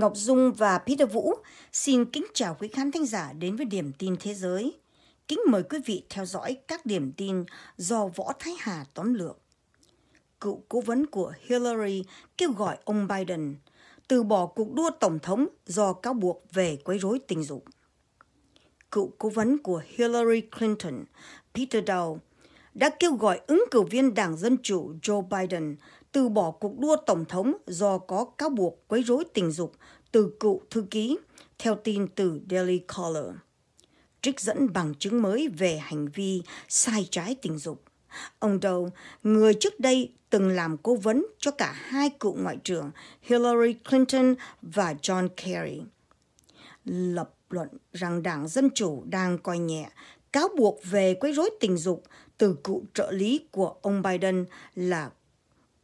Ngọc Dung và Peter Vũ xin kính chào quý khán thính giả đến với Điểm tin Thế giới. Kính mời quý vị theo dõi các điểm tin do Võ Thái Hà tóm lược. Cựu cố vấn của Hillary kêu gọi ông Biden từ bỏ cuộc đua tổng thống do cáo buộc về quấy rối tình dục. Cựu cố vấn của Hillary Clinton, Peter Dow, đã kêu gọi ứng cử viên Đảng Dân Chủ Joe Biden từ bỏ cuộc đua tổng thống do có cáo buộc quấy rối tình dục từ cựu thư ký, theo tin từ Daily Caller. Trích dẫn bằng chứng mới về hành vi sai trái tình dục. Ông đầu người trước đây từng làm cố vấn cho cả hai cựu ngoại trưởng Hillary Clinton và John Kerry, lập luận rằng Đảng Dân Chủ đang coi nhẹ cáo buộc về quấy rối tình dục từ cựu trợ lý của ông Biden là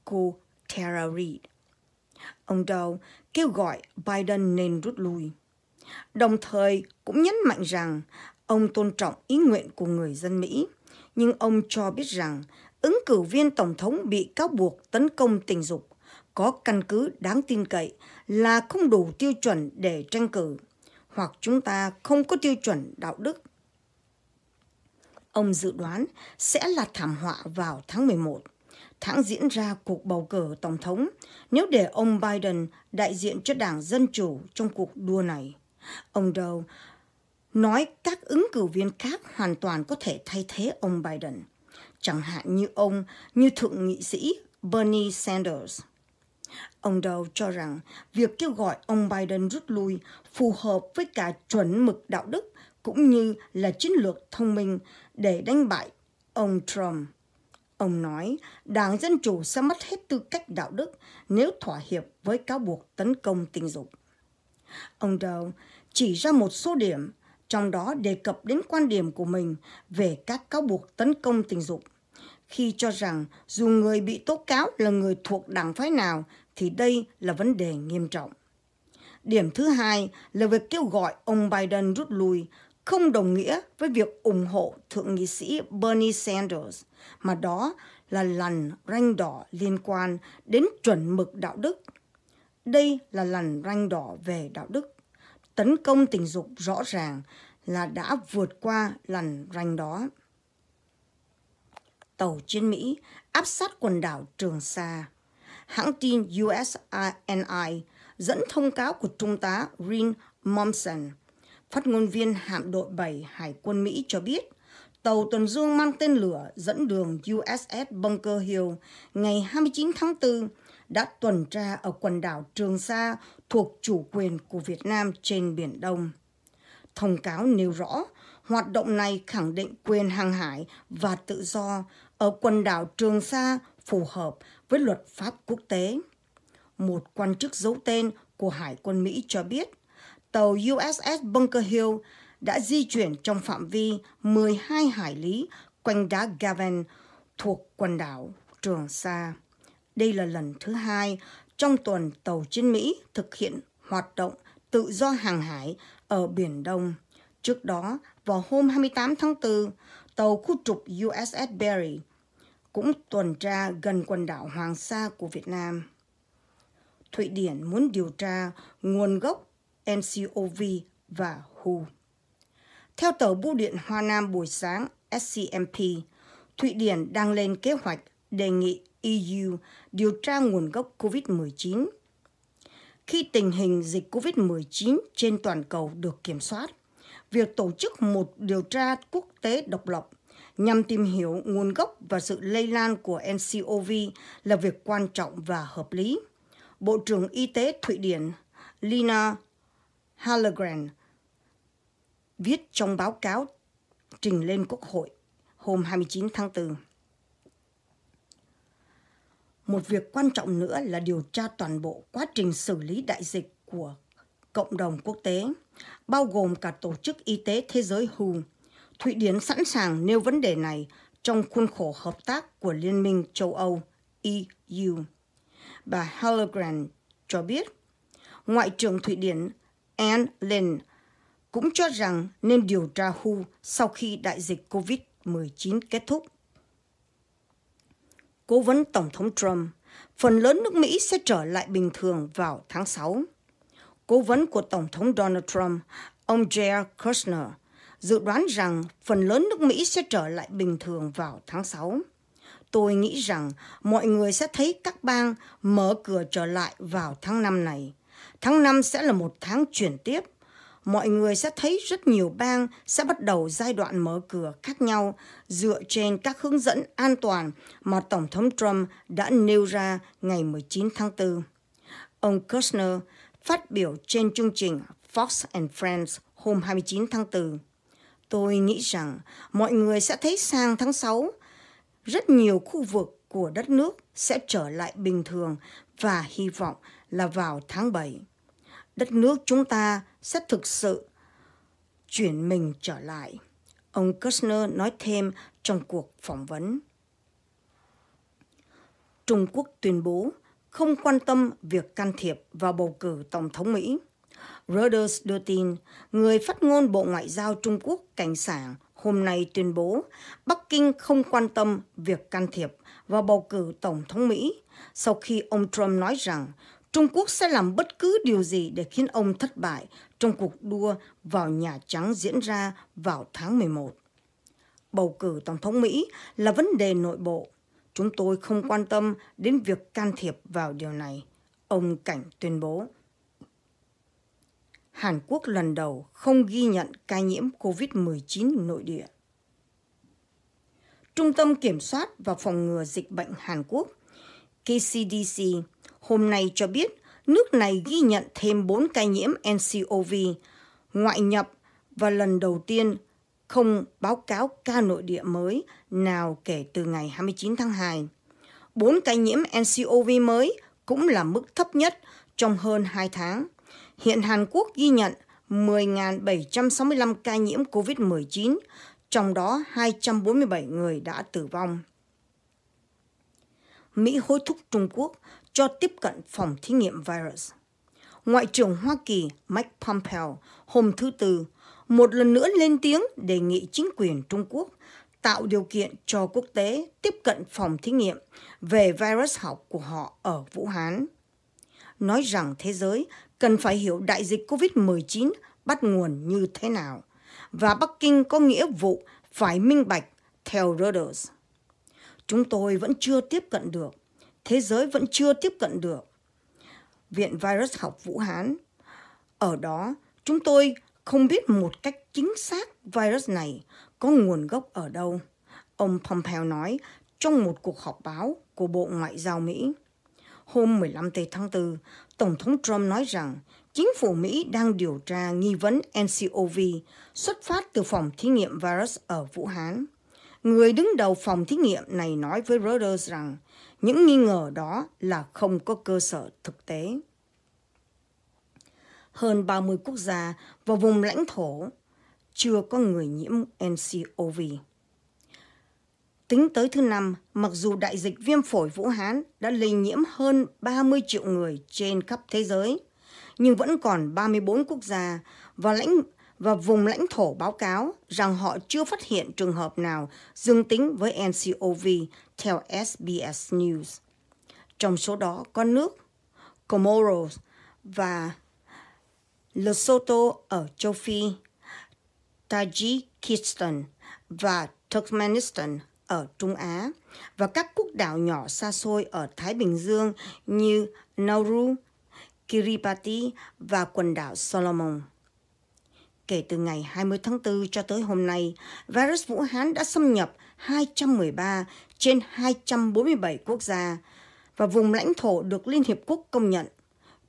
cô Tara Reid. Ông Dow kêu gọi Biden nên rút lui, đồng thời cũng nhấn mạnh rằng ông tôn trọng ý nguyện của người dân Mỹ, nhưng ông cho biết rằng ứng cử viên tổng thống bị cáo buộc tấn công tình dục có căn cứ đáng tin cậy là không đủ tiêu chuẩn để tranh cử, hoặc chúng ta không có tiêu chuẩn đạo đức. Ông dự đoán sẽ là thảm họa vào tháng 11 tháng diễn ra cuộc bầu cử tổng thống nếu để ông Biden đại diện cho đảng Dân Chủ trong cuộc đua này. Ông Dow nói các ứng cử viên khác hoàn toàn có thể thay thế ông Biden, chẳng hạn như ông như thượng nghị sĩ Bernie Sanders. Ông Dow cho rằng việc kêu gọi ông Biden rút lui phù hợp với cả chuẩn mực đạo đức cũng như là chiến lược thông minh để đánh bại ông Trump. Ông nói Đảng Dân Chủ sẽ mất hết tư cách đạo đức nếu thỏa hiệp với cáo buộc tấn công tình dục. Ông Dow chỉ ra một số điểm, trong đó đề cập đến quan điểm của mình về các cáo buộc tấn công tình dục khi cho rằng dù người bị tố cáo là người thuộc đảng phái nào thì đây là vấn đề nghiêm trọng. Điểm thứ hai là việc kêu gọi ông Biden rút lui không đồng nghĩa với việc ủng hộ Thượng nghị sĩ Bernie Sanders, mà đó là lằn ranh đỏ liên quan đến chuẩn mực đạo đức. Đây là lằn ranh đỏ về đạo đức. Tấn công tình dục rõ ràng là đã vượt qua lằn ranh đó. Tàu chiến Mỹ áp sát quần đảo Trường Sa. Hãng tin USNI dẫn thông cáo của Trung tá Rin Momsen – Phát ngôn viên hạm đội 7 Hải quân Mỹ cho biết, tàu tuần dương mang tên lửa dẫn đường USS Bunker Hill ngày 29 tháng 4 đã tuần tra ở quần đảo Trường Sa thuộc chủ quyền của Việt Nam trên Biển Đông. Thông cáo nêu rõ, hoạt động này khẳng định quyền hàng hải và tự do ở quần đảo Trường Sa phù hợp với luật pháp quốc tế. Một quan chức giấu tên của Hải quân Mỹ cho biết – tàu USS Bunker Hill đã di chuyển trong phạm vi 12 hải lý quanh đá Gavin thuộc quần đảo Trường Sa. Đây là lần thứ hai trong tuần tàu chiến Mỹ thực hiện hoạt động tự do hàng hải ở Biển Đông. Trước đó, vào hôm 28 tháng 4, tàu khu trục USS Barry cũng tuần tra gần quần đảo Hoàng Sa của Việt Nam. Thụy Điển muốn điều tra nguồn gốc NCOV và WHO. Theo tờ bưu điện Hoa Nam buổi sáng SCMP, Thụy Điển đang lên kế hoạch đề nghị EU điều tra nguồn gốc COVID-19. Khi tình hình dịch COVID-19 trên toàn cầu được kiểm soát, việc tổ chức một điều tra quốc tế độc lập nhằm tìm hiểu nguồn gốc và sự lây lan của ncov là việc quan trọng và hợp lý bộ trưởng y tế thụy điển lina Hallegren viết trong báo cáo trình lên Quốc hội hôm 29 tháng 4. Một việc quan trọng nữa là điều tra toàn bộ quá trình xử lý đại dịch của cộng đồng quốc tế, bao gồm cả Tổ chức Y tế Thế giới WHO. Thụy Điển sẵn sàng nêu vấn đề này trong khuôn khổ hợp tác của Liên minh châu Âu EU. Bà Hallegren cho biết, Ngoại trưởng Thụy Điển Anne Lynn cũng cho rằng nên điều tra WHO sau khi đại dịch COVID-19 kết thúc. Cố vấn Tổng thống Trump, phần lớn nước Mỹ sẽ trở lại bình thường vào tháng 6. Cố vấn của Tổng thống Donald Trump, ông Jared Kushner, dự đoán rằng phần lớn nước Mỹ sẽ trở lại bình thường vào tháng 6. Tôi nghĩ rằng mọi người sẽ thấy các bang mở cửa trở lại vào tháng 5 này, Tháng 5 sẽ là một tháng chuyển tiếp. Mọi người sẽ thấy rất nhiều bang sẽ bắt đầu giai đoạn mở cửa khác nhau dựa trên các hướng dẫn an toàn mà Tổng thống Trump đã nêu ra ngày 19 tháng 4. Ông Kushner phát biểu trên chương trình Fox and Friends hôm 29 tháng 4. Tôi nghĩ rằng mọi người sẽ thấy sang tháng 6, rất nhiều khu vực của đất nước sẽ trở lại bình thường và hy vọng là vào tháng 7 đất nước chúng ta sẽ thực sự chuyển mình trở lại. Ông Kushner nói thêm trong cuộc phỏng vấn. Trung Quốc tuyên bố không quan tâm việc can thiệp vào bầu cử Tổng thống Mỹ. Reuters đưa tin, người phát ngôn Bộ Ngoại giao Trung Quốc Cảnh Sảng hôm nay tuyên bố Bắc Kinh không quan tâm việc can thiệp vào bầu cử Tổng thống Mỹ sau khi ông Trump nói rằng Trung Quốc sẽ làm bất cứ điều gì để khiến ông thất bại trong cuộc đua vào Nhà Trắng diễn ra vào tháng 11. Bầu cử Tổng thống Mỹ là vấn đề nội bộ. Chúng tôi không quan tâm đến việc can thiệp vào điều này, ông Cảnh tuyên bố. Hàn Quốc lần đầu không ghi nhận ca nhiễm COVID-19 nội địa. Trung tâm Kiểm soát và Phòng ngừa Dịch bệnh Hàn Quốc, KCDC, hôm nay cho biết nước này ghi nhận thêm 4 ca nhiễm ncov ngoại nhập và lần đầu tiên không báo cáo ca nội địa mới nào kể từ ngày 29 tháng 2. 4 ca nhiễm ncov mới cũng là mức thấp nhất trong hơn 2 tháng. Hiện Hàn Quốc ghi nhận 10.765 ca nhiễm COVID-19, trong đó 247 người đã tử vong. Mỹ hối thúc Trung Quốc cho tiếp cận phòng thí nghiệm virus. Ngoại trưởng Hoa Kỳ Mike Pompeo hôm thứ Tư một lần nữa lên tiếng đề nghị chính quyền Trung Quốc tạo điều kiện cho quốc tế tiếp cận phòng thí nghiệm về virus học của họ ở Vũ Hán. Nói rằng thế giới cần phải hiểu đại dịch COVID-19 bắt nguồn như thế nào và Bắc Kinh có nghĩa vụ phải minh bạch theo Reuters. Chúng tôi vẫn chưa tiếp cận được thế giới vẫn chưa tiếp cận được. Viện Virus học Vũ Hán Ở đó, chúng tôi không biết một cách chính xác virus này có nguồn gốc ở đâu, ông Pompeo nói trong một cuộc họp báo của Bộ Ngoại giao Mỹ. Hôm 15 tháng 4, Tổng thống Trump nói rằng chính phủ Mỹ đang điều tra nghi vấn NCOV xuất phát từ phòng thí nghiệm virus ở Vũ Hán. Người đứng đầu phòng thí nghiệm này nói với Reuters rằng những nghi ngờ đó là không có cơ sở thực tế. Hơn 30 quốc gia và vùng lãnh thổ chưa có người nhiễm ncov. Tính tới thứ năm, mặc dù đại dịch viêm phổi Vũ Hán đã lây nhiễm hơn 30 triệu người trên khắp thế giới, nhưng vẫn còn 34 quốc gia và lãnh và vùng lãnh thổ báo cáo rằng họ chưa phát hiện trường hợp nào dương tính với ncov theo SBS News. Trong số đó có nước Comoros và Lesotho ở châu Phi, Tajikistan và Turkmenistan ở Trung Á và các quốc đảo nhỏ xa xôi ở Thái Bình Dương như Nauru, Kiribati và quần đảo Solomon. Kể từ ngày 20 tháng 4 cho tới hôm nay, virus Vũ Hán đã xâm nhập 213 trên 247 quốc gia và vùng lãnh thổ được Liên Hiệp Quốc công nhận.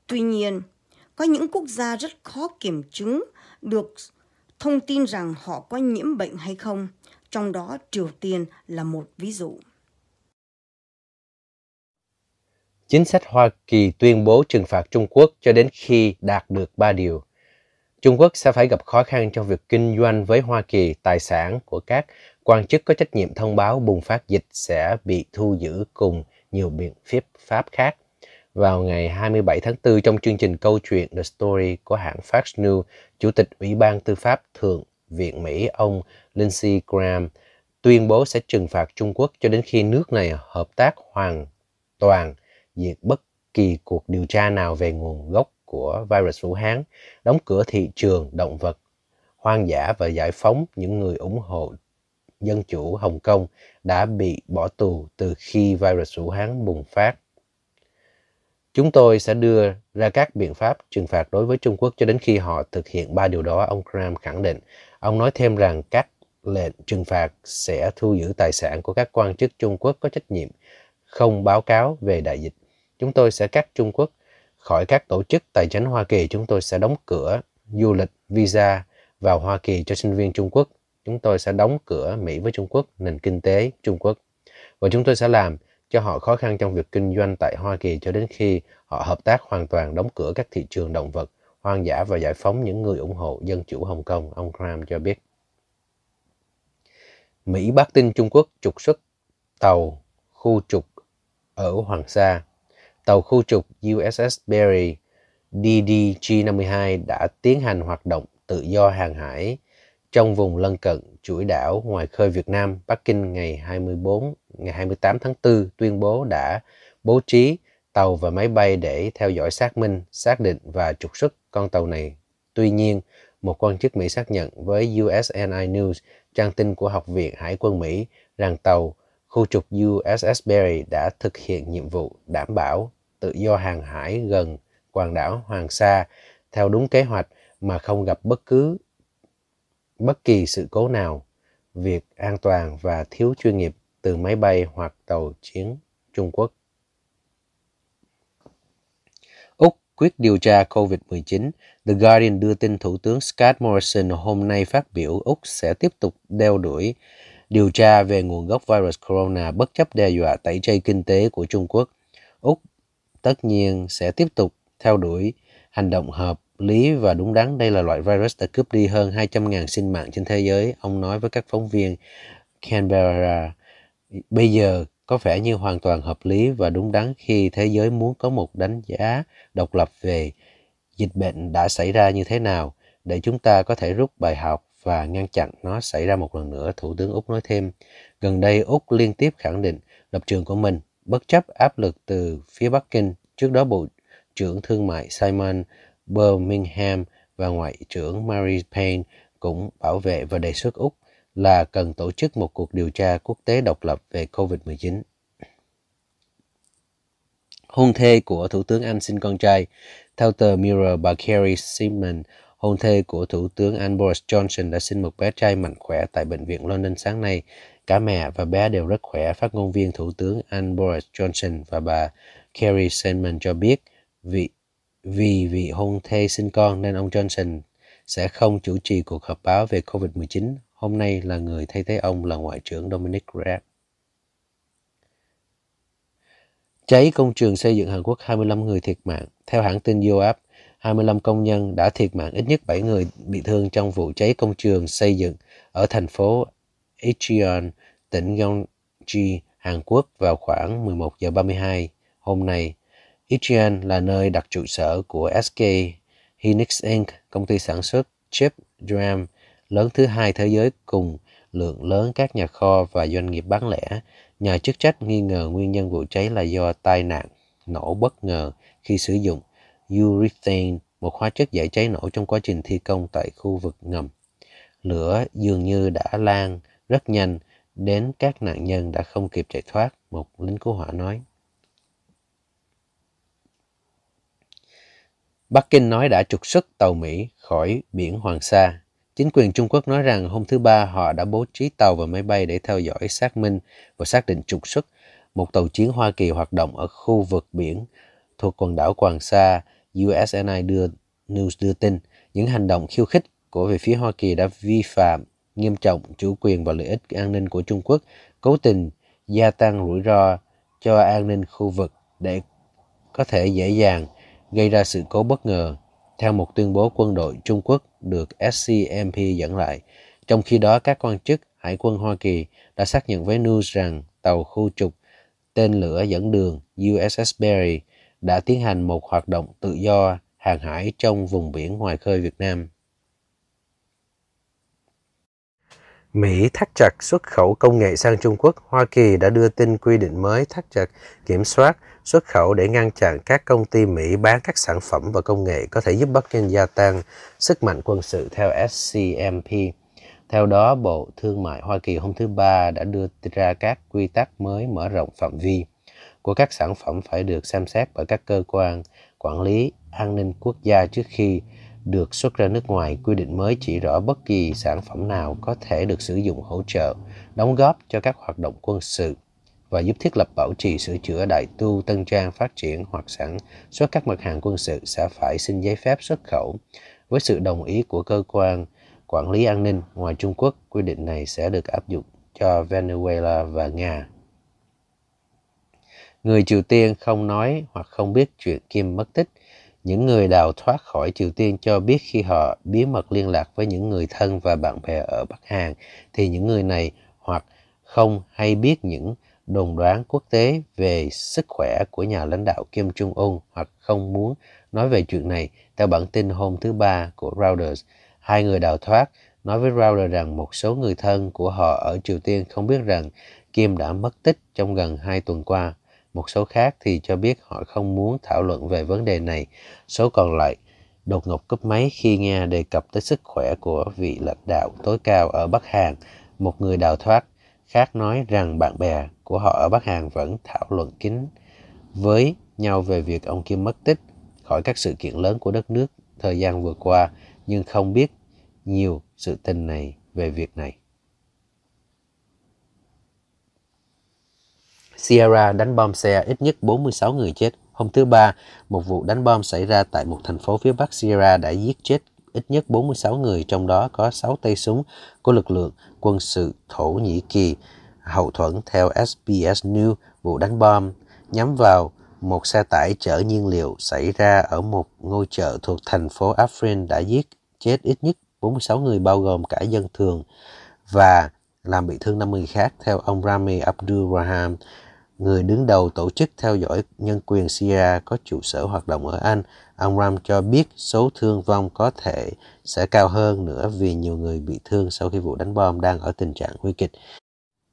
Tuy nhiên, có những quốc gia rất khó kiểm chứng được thông tin rằng họ có nhiễm bệnh hay không, trong đó Triều Tiên là một ví dụ. Chính sách Hoa Kỳ tuyên bố trừng phạt Trung Quốc cho đến khi đạt được ba điều. Trung Quốc sẽ phải gặp khó khăn trong việc kinh doanh với Hoa Kỳ tài sản của các quan chức có trách nhiệm thông báo bùng phát dịch sẽ bị thu giữ cùng nhiều biện pháp khác. Vào ngày 27 tháng 4 trong chương trình câu chuyện The Story của hãng Fox News, Chủ tịch Ủy ban Tư pháp Thượng viện Mỹ ông Lindsey Graham tuyên bố sẽ trừng phạt Trung Quốc cho đến khi nước này hợp tác hoàn toàn diệt bất kỳ cuộc điều tra nào về nguồn gốc của virus Vũ Hán, đóng cửa thị trường động vật hoang dã và giải phóng những người ủng hộ dân chủ Hồng Kông đã bị bỏ tù từ khi virus Vũ Hán bùng phát. Chúng tôi sẽ đưa ra các biện pháp trừng phạt đối với Trung Quốc cho đến khi họ thực hiện ba điều đó, ông Graham khẳng định. Ông nói thêm rằng các lệnh trừng phạt sẽ thu giữ tài sản của các quan chức Trung Quốc có trách nhiệm không báo cáo về đại dịch. Chúng tôi sẽ cắt Trung Quốc khỏi các tổ chức tài chính Hoa Kỳ, chúng tôi sẽ đóng cửa du lịch visa vào Hoa Kỳ cho sinh viên Trung Quốc. Chúng tôi sẽ đóng cửa Mỹ với Trung Quốc, nền kinh tế Trung Quốc. Và chúng tôi sẽ làm cho họ khó khăn trong việc kinh doanh tại Hoa Kỳ cho đến khi họ hợp tác hoàn toàn đóng cửa các thị trường động vật hoang dã và giải phóng những người ủng hộ dân chủ Hồng Kông, ông Graham cho biết. Mỹ bác tin Trung Quốc trục xuất tàu khu trục ở Hoàng Sa tàu khu trục USS Barry DDG-52 đã tiến hành hoạt động tự do hàng hải trong vùng lân cận chuỗi đảo ngoài khơi Việt Nam, Bắc Kinh ngày 24 ngày 28 tháng 4 tuyên bố đã bố trí tàu và máy bay để theo dõi xác minh, xác định và trục xuất con tàu này. Tuy nhiên, một quan chức Mỹ xác nhận với USNI News, trang tin của Học viện Hải quân Mỹ, rằng tàu khu trục USS Barry đã thực hiện nhiệm vụ đảm bảo tự do hàng hải gần quần đảo Hoàng Sa theo đúng kế hoạch mà không gặp bất cứ bất kỳ sự cố nào. Việc an toàn và thiếu chuyên nghiệp từ máy bay hoặc tàu chiến Trung Quốc. Úc quyết điều tra COVID-19, The Guardian đưa tin Thủ tướng Scott Morrison hôm nay phát biểu Úc sẽ tiếp tục đeo đuổi điều tra về nguồn gốc virus corona bất chấp đe dọa tẩy chay kinh tế của Trung Quốc. Úc tất nhiên sẽ tiếp tục theo đuổi hành động hợp lý và đúng đắn. Đây là loại virus đã cướp đi hơn 200.000 sinh mạng trên thế giới, ông nói với các phóng viên Canberra. Bây giờ có vẻ như hoàn toàn hợp lý và đúng đắn khi thế giới muốn có một đánh giá độc lập về dịch bệnh đã xảy ra như thế nào để chúng ta có thể rút bài học và ngăn chặn nó xảy ra một lần nữa, Thủ tướng Úc nói thêm. Gần đây, Úc liên tiếp khẳng định lập trường của mình bất chấp áp lực từ phía Bắc Kinh. Trước đó, Bộ trưởng Thương mại Simon Birmingham và Ngoại trưởng Marie Payne cũng bảo vệ và đề xuất Úc là cần tổ chức một cuộc điều tra quốc tế độc lập về COVID-19. Hôn thê của Thủ tướng Anh sinh con trai, theo tờ Mirror, bà Carrie Simon, hôn thê của Thủ tướng Anh Boris Johnson đã sinh một bé trai mạnh khỏe tại Bệnh viện London sáng nay. Cả mẹ và bé đều rất khỏe, phát ngôn viên Thủ tướng Anh Boris Johnson và bà Carrie Sandman cho biết vì vì vị hôn thê sinh con nên ông Johnson sẽ không chủ trì cuộc họp báo về COVID-19. Hôm nay là người thay thế ông là Ngoại trưởng Dominic Raab. Cháy công trường xây dựng Hàn Quốc 25 người thiệt mạng. Theo hãng tin Yonhap, 25 công nhân đã thiệt mạng, ít nhất 7 người bị thương trong vụ cháy công trường xây dựng ở thành phố Incheon, tỉnh Gyeonggi, Hàn Quốc vào khoảng 11 giờ 32 hôm nay. Incheon là nơi đặt trụ sở của SK Hynix Inc., công ty sản xuất chip DRAM lớn thứ hai thế giới cùng lượng lớn các nhà kho và doanh nghiệp bán lẻ. Nhà chức trách nghi ngờ nguyên nhân vụ cháy là do tai nạn nổ bất ngờ khi sử dụng urethane, một hóa chất dễ cháy nổ trong quá trình thi công tại khu vực ngầm. Lửa dường như đã lan rất nhanh, đến các nạn nhân đã không kịp chạy thoát, một lính cứu hỏa nói. Bắc Kinh nói đã trục xuất tàu Mỹ khỏi biển Hoàng Sa. Chính quyền Trung Quốc nói rằng hôm thứ Ba họ đã bố trí tàu và máy bay để theo dõi xác minh và xác định trục xuất một tàu chiến Hoa Kỳ hoạt động ở khu vực biển thuộc quần đảo Hoàng Sa, USNI đưa News đưa tin. Những hành động khiêu khích của về phía Hoa Kỳ đã vi phạm nghiêm trọng chủ quyền và lợi ích an ninh của Trung Quốc, cố tình gia tăng rủi ro cho an ninh khu vực để có thể dễ dàng gây ra sự cố bất ngờ, theo một tuyên bố quân đội Trung Quốc được SCMP dẫn lại. Trong khi đó, các quan chức Hải quân Hoa Kỳ đã xác nhận với News rằng tàu khu trục tên lửa dẫn đường USS Barry đã tiến hành một hoạt động tự do hàng hải trong vùng biển ngoài khơi Việt Nam. Mỹ thắt chặt xuất khẩu công nghệ sang Trung Quốc, Hoa Kỳ đã đưa tin quy định mới thắt chặt kiểm soát xuất khẩu để ngăn chặn các công ty Mỹ bán các sản phẩm và công nghệ có thể giúp Bắc Kinh gia tăng sức mạnh quân sự theo SCMP. Theo đó, Bộ Thương mại Hoa Kỳ hôm thứ Ba đã đưa ra các quy tắc mới mở rộng phạm vi của các sản phẩm phải được xem xét bởi các cơ quan quản lý an ninh quốc gia trước khi được xuất ra nước ngoài, quy định mới chỉ rõ bất kỳ sản phẩm nào có thể được sử dụng hỗ trợ, đóng góp cho các hoạt động quân sự và giúp thiết lập bảo trì sửa chữa đại tu tân trang phát triển hoặc sản xuất các mặt hàng quân sự sẽ phải xin giấy phép xuất khẩu với sự đồng ý của cơ quan quản lý an ninh ngoài Trung Quốc. Quy định này sẽ được áp dụng cho Venezuela và Nga. Người Triều Tiên không nói hoặc không biết chuyện Kim mất tích những người đào thoát khỏi Triều Tiên cho biết khi họ bí mật liên lạc với những người thân và bạn bè ở Bắc Hàn thì những người này hoặc không hay biết những đồn đoán quốc tế về sức khỏe của nhà lãnh đạo Kim Jong Un hoặc không muốn nói về chuyện này theo bản tin hôm thứ ba của Reuters. Hai người đào thoát nói với Reuters rằng một số người thân của họ ở Triều Tiên không biết rằng Kim đã mất tích trong gần hai tuần qua một số khác thì cho biết họ không muốn thảo luận về vấn đề này. Số còn lại đột ngột cúp máy khi nghe đề cập tới sức khỏe của vị lãnh đạo tối cao ở Bắc Hàn, một người đào thoát khác nói rằng bạn bè của họ ở Bắc Hàn vẫn thảo luận kín với nhau về việc ông Kim mất tích khỏi các sự kiện lớn của đất nước thời gian vừa qua nhưng không biết nhiều sự tình này về việc này. Sierra đánh bom xe ít nhất 46 người chết. Hôm thứ Ba, một vụ đánh bom xảy ra tại một thành phố phía Bắc Sierra đã giết chết ít nhất 46 người, trong đó có 6 tay súng của lực lượng quân sự Thổ Nhĩ Kỳ. Hậu thuẫn theo SBS News, vụ đánh bom nhắm vào một xe tải chở nhiên liệu xảy ra ở một ngôi chợ thuộc thành phố Afrin đã giết chết ít nhất 46 người bao gồm cả dân thường và làm bị thương 50 người khác theo ông Rami Abdul Rahman, người đứng đầu tổ chức theo dõi nhân quyền Syria có trụ sở hoạt động ở Anh, ông Ram cho biết số thương vong có thể sẽ cao hơn nữa vì nhiều người bị thương sau khi vụ đánh bom đang ở tình trạng nguy kịch.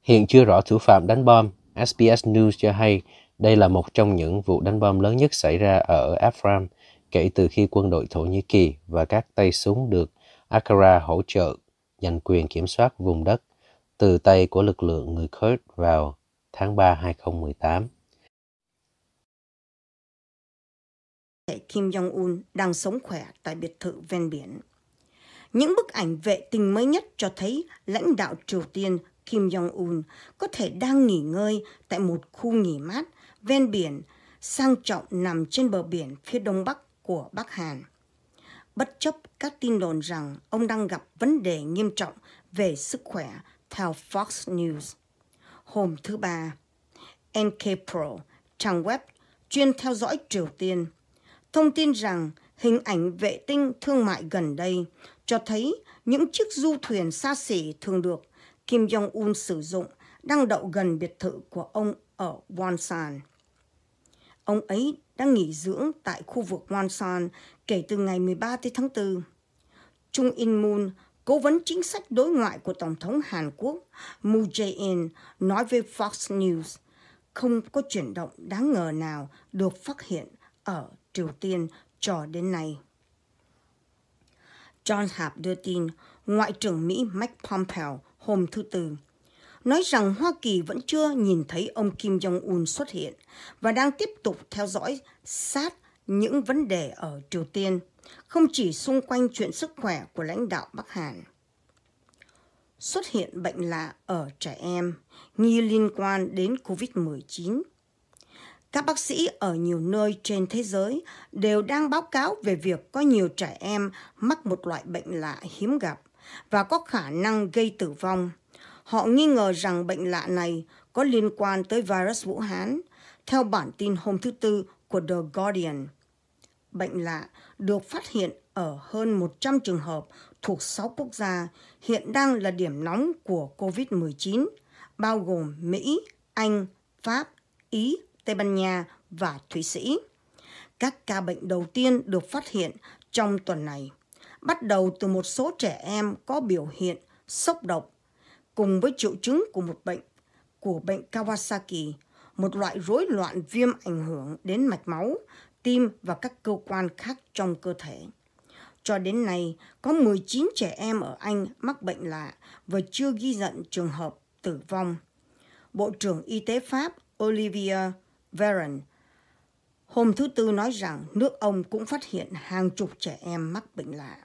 Hiện chưa rõ thủ phạm đánh bom, SBS News cho hay đây là một trong những vụ đánh bom lớn nhất xảy ra ở Afram kể từ khi quân đội Thổ Nhĩ Kỳ và các tay súng được Ankara hỗ trợ giành quyền kiểm soát vùng đất từ tay của lực lượng người Kurd vào tháng 3 2018. Kim Jong-un đang sống khỏe tại biệt thự ven biển. Những bức ảnh vệ tinh mới nhất cho thấy lãnh đạo Triều Tiên Kim Jong-un có thể đang nghỉ ngơi tại một khu nghỉ mát ven biển sang trọng nằm trên bờ biển phía đông bắc của Bắc Hàn. Bất chấp các tin đồn rằng ông đang gặp vấn đề nghiêm trọng về sức khỏe theo Fox News hôm thứ Ba. NK Pro, trang web chuyên theo dõi Triều Tiên, thông tin rằng hình ảnh vệ tinh thương mại gần đây cho thấy những chiếc du thuyền xa xỉ thường được Kim Jong-un sử dụng đang đậu gần biệt thự của ông ở Wonsan. Ông ấy đang nghỉ dưỡng tại khu vực Wonsan kể từ ngày 13 tới tháng 4. Trung In Moon Cố vấn chính sách đối ngoại của Tổng thống Hàn Quốc Moon Jae-in nói với Fox News không có chuyển động đáng ngờ nào được phát hiện ở Triều Tiên cho đến nay. John Hap đưa tin Ngoại trưởng Mỹ Mike Pompeo hôm thứ Tư nói rằng Hoa Kỳ vẫn chưa nhìn thấy ông Kim Jong-un xuất hiện và đang tiếp tục theo dõi sát những vấn đề ở Triều Tiên không chỉ xung quanh chuyện sức khỏe của lãnh đạo Bắc Hàn. Xuất hiện bệnh lạ ở trẻ em nghi liên quan đến COVID-19. Các bác sĩ ở nhiều nơi trên thế giới đều đang báo cáo về việc có nhiều trẻ em mắc một loại bệnh lạ hiếm gặp và có khả năng gây tử vong. Họ nghi ngờ rằng bệnh lạ này có liên quan tới virus Vũ Hán, theo bản tin hôm thứ Tư của The Guardian. Bệnh lạ được phát hiện ở hơn 100 trường hợp thuộc 6 quốc gia hiện đang là điểm nóng của COVID-19, bao gồm Mỹ, Anh, Pháp, Ý, Tây Ban Nha và Thụy Sĩ. Các ca bệnh đầu tiên được phát hiện trong tuần này, bắt đầu từ một số trẻ em có biểu hiện sốc độc cùng với triệu chứng của một bệnh của bệnh Kawasaki, một loại rối loạn viêm ảnh hưởng đến mạch máu tim và các cơ quan khác trong cơ thể. Cho đến nay, có 19 trẻ em ở Anh mắc bệnh lạ và chưa ghi nhận trường hợp tử vong. Bộ trưởng Y tế Pháp Olivia Véran hôm thứ Tư nói rằng nước ông cũng phát hiện hàng chục trẻ em mắc bệnh lạ.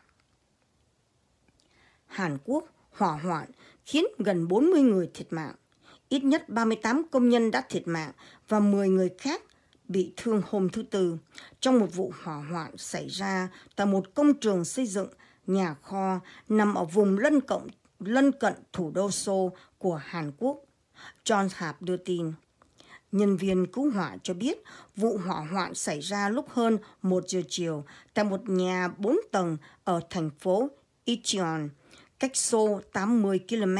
Hàn Quốc hỏa hoạn khiến gần 40 người thiệt mạng. Ít nhất 38 công nhân đã thiệt mạng và 10 người khác bị thương hôm thứ Tư trong một vụ hỏa hoạn xảy ra tại một công trường xây dựng nhà kho nằm ở vùng lân cộng lân cận thủ đô Seoul của Hàn Quốc. John Hap đưa tin. Nhân viên cứu hỏa cho biết vụ hỏa hoạn xảy ra lúc hơn 1 giờ chiều tại một nhà 4 tầng ở thành phố Icheon, cách Seoul 80 km,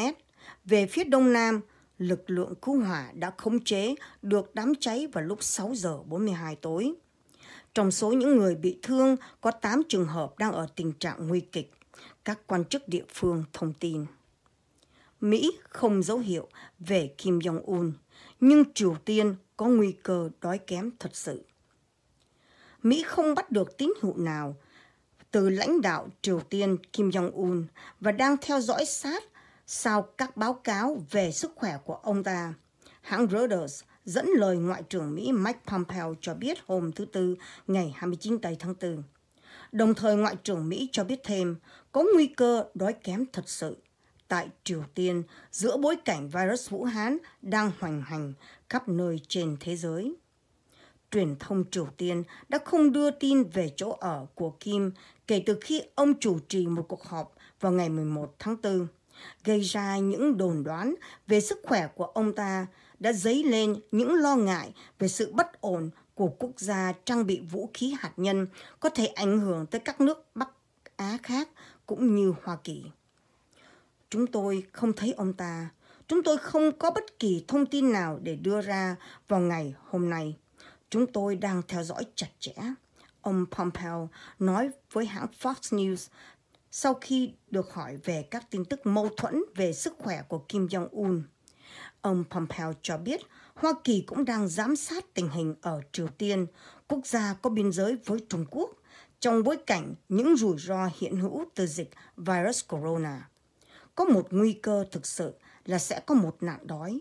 về phía đông nam lực lượng cứu hỏa đã khống chế được đám cháy vào lúc 6 giờ 42 tối. Trong số những người bị thương, có 8 trường hợp đang ở tình trạng nguy kịch, các quan chức địa phương thông tin. Mỹ không dấu hiệu về Kim Jong-un, nhưng Triều Tiên có nguy cơ đói kém thật sự. Mỹ không bắt được tín hiệu nào từ lãnh đạo Triều Tiên Kim Jong-un và đang theo dõi sát sau các báo cáo về sức khỏe của ông ta. Hãng Reuters dẫn lời Ngoại trưởng Mỹ Mike Pompeo cho biết hôm thứ Tư ngày 29 tây tháng 4. Đồng thời Ngoại trưởng Mỹ cho biết thêm có nguy cơ đói kém thật sự tại Triều Tiên giữa bối cảnh virus Vũ Hán đang hoành hành khắp nơi trên thế giới. Truyền thông Triều Tiên đã không đưa tin về chỗ ở của Kim kể từ khi ông chủ trì một cuộc họp vào ngày 11 tháng 4 gây ra những đồn đoán về sức khỏe của ông ta đã dấy lên những lo ngại về sự bất ổn của quốc gia trang bị vũ khí hạt nhân có thể ảnh hưởng tới các nước Bắc Á khác cũng như Hoa Kỳ. Chúng tôi không thấy ông ta. Chúng tôi không có bất kỳ thông tin nào để đưa ra vào ngày hôm nay. Chúng tôi đang theo dõi chặt chẽ. Ông Pompeo nói với hãng Fox News sau khi được hỏi về các tin tức mâu thuẫn về sức khỏe của Kim Jong-un. Ông Pompeo cho biết Hoa Kỳ cũng đang giám sát tình hình ở Triều Tiên, quốc gia có biên giới với Trung Quốc, trong bối cảnh những rủi ro hiện hữu từ dịch virus corona. Có một nguy cơ thực sự là sẽ có một nạn đói,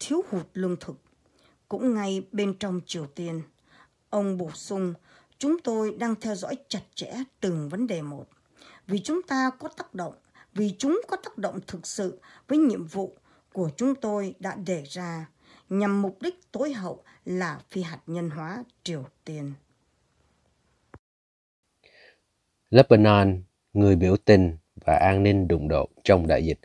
thiếu hụt lương thực, cũng ngay bên trong Triều Tiên. Ông bổ sung, chúng tôi đang theo dõi chặt chẽ từng vấn đề một vì chúng ta có tác động, vì chúng có tác động thực sự với nhiệm vụ của chúng tôi đã đề ra nhằm mục đích tối hậu là phi hạt nhân hóa Triều Tiên. Lebanon, người biểu tình và an ninh đụng độ trong đại dịch.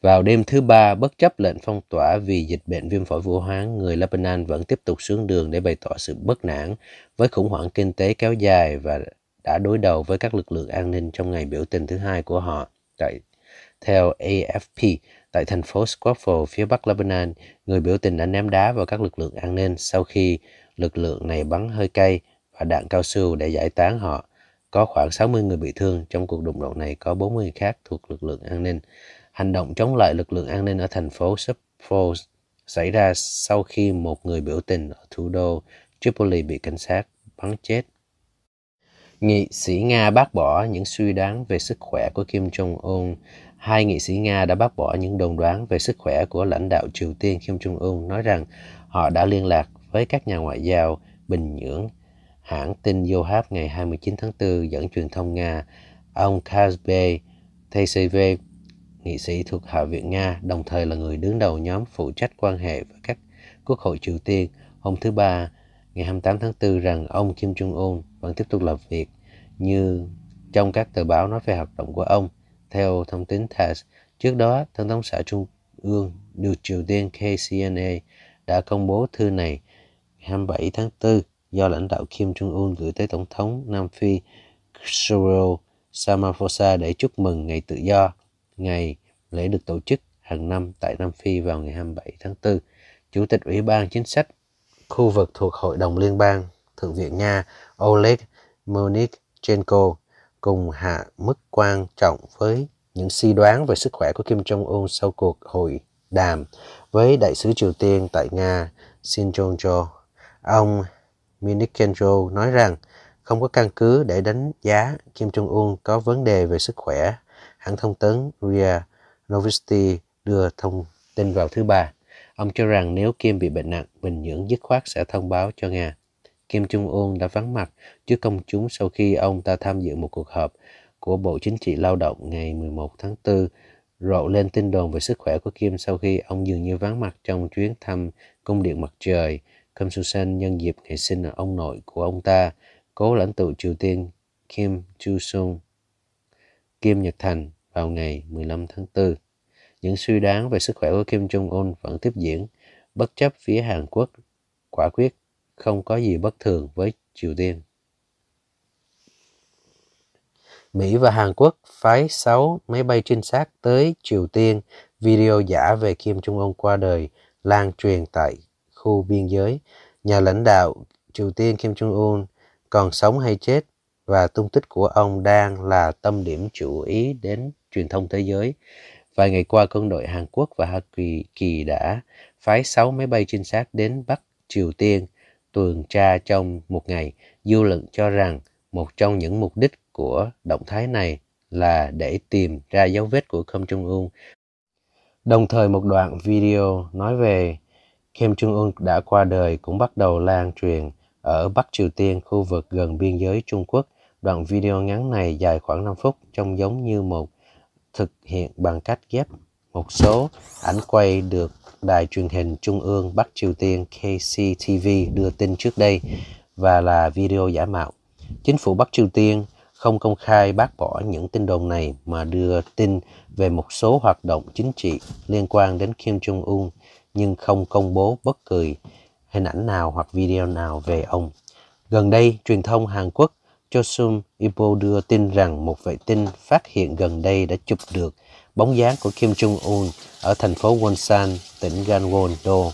Vào đêm thứ ba, bất chấp lệnh phong tỏa vì dịch bệnh viêm phổi Vũ Hán, người Lebanon vẫn tiếp tục xuống đường để bày tỏ sự bất nản với khủng hoảng kinh tế kéo dài và đã đối đầu với các lực lượng an ninh trong ngày biểu tình thứ hai của họ. Tại, theo AFP, tại thành phố Squaffle phía bắc Lebanon, người biểu tình đã ném đá vào các lực lượng an ninh sau khi lực lượng này bắn hơi cay và đạn cao su để giải tán họ. Có khoảng 60 người bị thương, trong cuộc đụng độ này có 40 người khác thuộc lực lượng an ninh. Hành động chống lại lực lượng an ninh ở thành phố Squaffle xảy ra sau khi một người biểu tình ở thủ đô Tripoli bị cảnh sát bắn chết. Nghị sĩ Nga bác bỏ những suy đoán về sức khỏe của Kim Jong-un. Hai nghị sĩ Nga đã bác bỏ những đồn đoán về sức khỏe của lãnh đạo Triều Tiên Kim Jong-un, nói rằng họ đã liên lạc với các nhà ngoại giao Bình Nhưỡng. Hãng tin Yonhap ngày 29 tháng 4 dẫn truyền thông Nga, ông Kazbe TCV, nghị sĩ thuộc Hạ viện Nga, đồng thời là người đứng đầu nhóm phụ trách quan hệ với các quốc hội Triều Tiên hôm thứ Ba, ngày 28 tháng 4 rằng ông Kim Jong-un vẫn tiếp tục làm việc như trong các tờ báo nói về hoạt động của ông. Theo thông tin TASS, trước đó, Tổng thống xã Trung ương được Triều Tiên KCNA đã công bố thư này 27 tháng 4 do lãnh đạo Kim Jong-un gửi tới Tổng thống Nam Phi Cyril Ramaphosa để chúc mừng Ngày Tự Do. Ngày lễ được tổ chức hàng năm tại Nam Phi vào ngày 27 tháng 4. Chủ tịch Ủy ban Chính sách khu vực thuộc Hội đồng Liên bang Thượng viện Nga Oleg Monik trên cô cùng hạ mức quan trọng với những suy đoán về sức khỏe của Kim Jong-un sau cuộc hội đàm với đại sứ Triều Tiên tại Nga Shin Jong-jo. Ông Minik Kenjo nói rằng không có căn cứ để đánh giá Kim Jong-un có vấn đề về sức khỏe. Hãng thông tấn RIA Novosti đưa thông tin vào thứ ba. Ông cho rằng nếu Kim bị bệnh nặng, Bình Nhưỡng dứt khoát sẽ thông báo cho Nga. Kim Jong Un đã vắng mặt trước công chúng sau khi ông ta tham dự một cuộc họp của Bộ Chính trị Lao động ngày 11 tháng 4 rộ lên tin đồn về sức khỏe của Kim sau khi ông dường như vắng mặt trong chuyến thăm cung điện mặt trời Kim su Susan nhân dịp ngày sinh ông nội của ông ta, cố lãnh tụ Triều Tiên Kim Chu Sung, Kim Nhật Thành vào ngày 15 tháng 4. Những suy đoán về sức khỏe của Kim Jong Un vẫn tiếp diễn, bất chấp phía Hàn Quốc quả quyết không có gì bất thường với Triều Tiên. Mỹ và Hàn Quốc phái 6 máy bay trinh sát tới Triều Tiên, video giả về Kim Jong-un qua đời lan truyền tại khu biên giới. Nhà lãnh đạo Triều Tiên Kim Jong-un còn sống hay chết và tung tích của ông đang là tâm điểm chủ ý đến truyền thông thế giới. Vài ngày qua, quân đội Hàn Quốc và Hoa Kỳ, Kỳ đã phái 6 máy bay trinh sát đến Bắc Triều Tiên tuần tra trong một ngày, dư luận cho rằng một trong những mục đích của động thái này là để tìm ra dấu vết của Kim Jong Un. Đồng thời một đoạn video nói về Kim Jong Un đã qua đời cũng bắt đầu lan truyền ở Bắc Triều Tiên, khu vực gần biên giới Trung Quốc. Đoạn video ngắn này dài khoảng 5 phút, trông giống như một thực hiện bằng cách ghép một số ảnh quay được đài truyền hình Trung ương Bắc Triều Tiên KCTV đưa tin trước đây và là video giả mạo. Chính phủ Bắc Triều Tiên không công khai bác bỏ những tin đồn này mà đưa tin về một số hoạt động chính trị liên quan đến Kim Jong-un nhưng không công bố bất kỳ hình ảnh nào hoặc video nào về ông. Gần đây, truyền thông Hàn Quốc Chosun Ilbo đưa tin rằng một vệ tinh phát hiện gần đây đã chụp được bóng dáng của Kim Jong-un ở thành phố Wonsan, tỉnh Gangwon-do,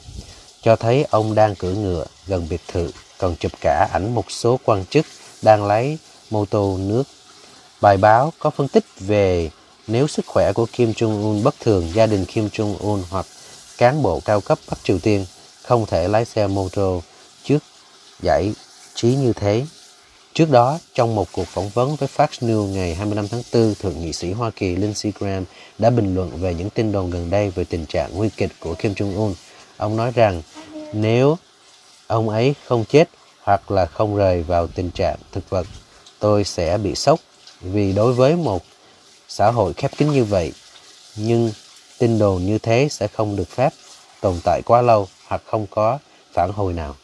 cho thấy ông đang cưỡi ngựa gần biệt thự, còn chụp cả ảnh một số quan chức đang lái mô tô nước. Bài báo có phân tích về nếu sức khỏe của Kim Jong-un bất thường, gia đình Kim Jong-un hoặc cán bộ cao cấp Bắc Triều Tiên không thể lái xe mô tô trước giải trí như thế. Trước đó, trong một cuộc phỏng vấn với Fox News ngày 25 tháng 4, Thượng nghị sĩ Hoa Kỳ Lindsey Graham đã bình luận về những tin đồn gần đây về tình trạng nguy kịch của Kim Jong-un. Ông nói rằng nếu ông ấy không chết hoặc là không rời vào tình trạng thực vật, tôi sẽ bị sốc vì đối với một xã hội khép kín như vậy, nhưng tin đồn như thế sẽ không được phép tồn tại quá lâu hoặc không có phản hồi nào.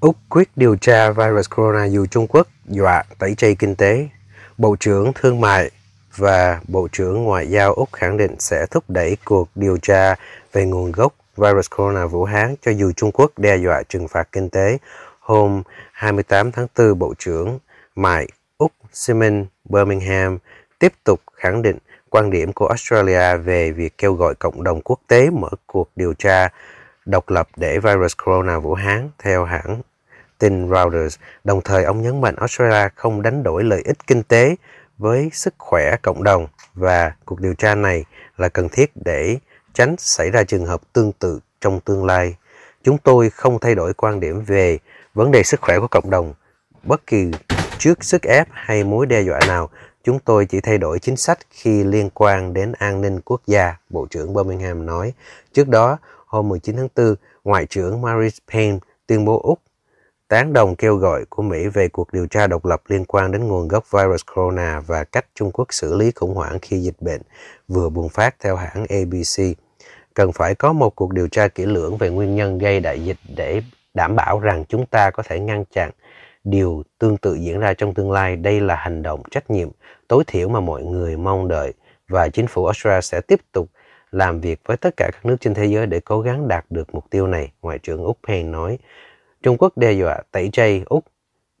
Úc quyết điều tra virus corona dù Trung Quốc dọa tẩy chay kinh tế. Bộ trưởng Thương mại và Bộ trưởng Ngoại giao Úc khẳng định sẽ thúc đẩy cuộc điều tra về nguồn gốc virus corona Vũ Hán cho dù Trung Quốc đe dọa trừng phạt kinh tế. Hôm 28 tháng 4, Bộ trưởng Mại Úc Simon Birmingham tiếp tục khẳng định quan điểm của Australia về việc kêu gọi cộng đồng quốc tế mở cuộc điều tra độc lập để virus corona Vũ Hán theo hãng tin Reuters. Đồng thời, ông nhấn mạnh Australia không đánh đổi lợi ích kinh tế với sức khỏe cộng đồng và cuộc điều tra này là cần thiết để tránh xảy ra trường hợp tương tự trong tương lai. Chúng tôi không thay đổi quan điểm về vấn đề sức khỏe của cộng đồng bất kỳ trước sức ép hay mối đe dọa nào. Chúng tôi chỉ thay đổi chính sách khi liên quan đến an ninh quốc gia, Bộ trưởng Birmingham nói. Trước đó, hôm 19 tháng 4, Ngoại trưởng Maurice Payne tuyên bố Úc tán đồng kêu gọi của Mỹ về cuộc điều tra độc lập liên quan đến nguồn gốc virus corona và cách Trung Quốc xử lý khủng hoảng khi dịch bệnh vừa bùng phát theo hãng ABC. Cần phải có một cuộc điều tra kỹ lưỡng về nguyên nhân gây đại dịch để đảm bảo rằng chúng ta có thể ngăn chặn điều tương tự diễn ra trong tương lai. Đây là hành động trách nhiệm tối thiểu mà mọi người mong đợi và chính phủ Australia sẽ tiếp tục làm việc với tất cả các nước trên thế giới để cố gắng đạt được mục tiêu này, Ngoại trưởng Úc Payne nói. Trung Quốc đe dọa tẩy chay Úc.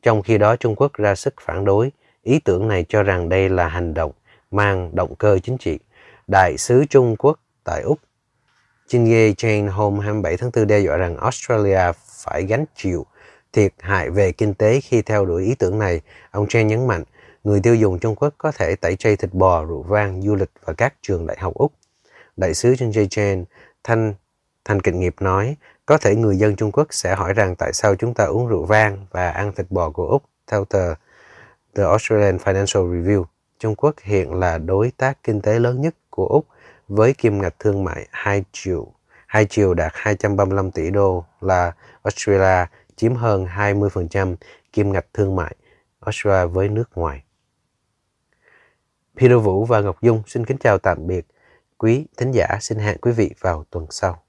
Trong khi đó Trung Quốc ra sức phản đối, ý tưởng này cho rằng đây là hành động mang động cơ chính trị. Đại sứ Trung Quốc tại Úc Chingye Chain hôm 27 tháng 4 đe dọa rằng Australia phải gánh chịu thiệt hại về kinh tế khi theo đuổi ý tưởng này. Ông Chen nhấn mạnh, người tiêu dùng Trung Quốc có thể tẩy chay thịt bò, rượu vang, du lịch và các trường đại học Úc. Đại sứ Chingye Chen thanh thanh Kịch Nghiệp nói, có thể người dân Trung Quốc sẽ hỏi rằng tại sao chúng ta uống rượu vang và ăn thịt bò của Úc theo tờ The Australian Financial Review. Trung Quốc hiện là đối tác kinh tế lớn nhất của Úc với kim ngạch thương mại 2 triệu hai triệu đạt 235 tỷ đô là Australia chiếm hơn 20% kim ngạch thương mại Australia với nước ngoài. Peter Vũ và Ngọc Dung xin kính chào tạm biệt. Quý thính giả xin hẹn quý vị vào tuần sau.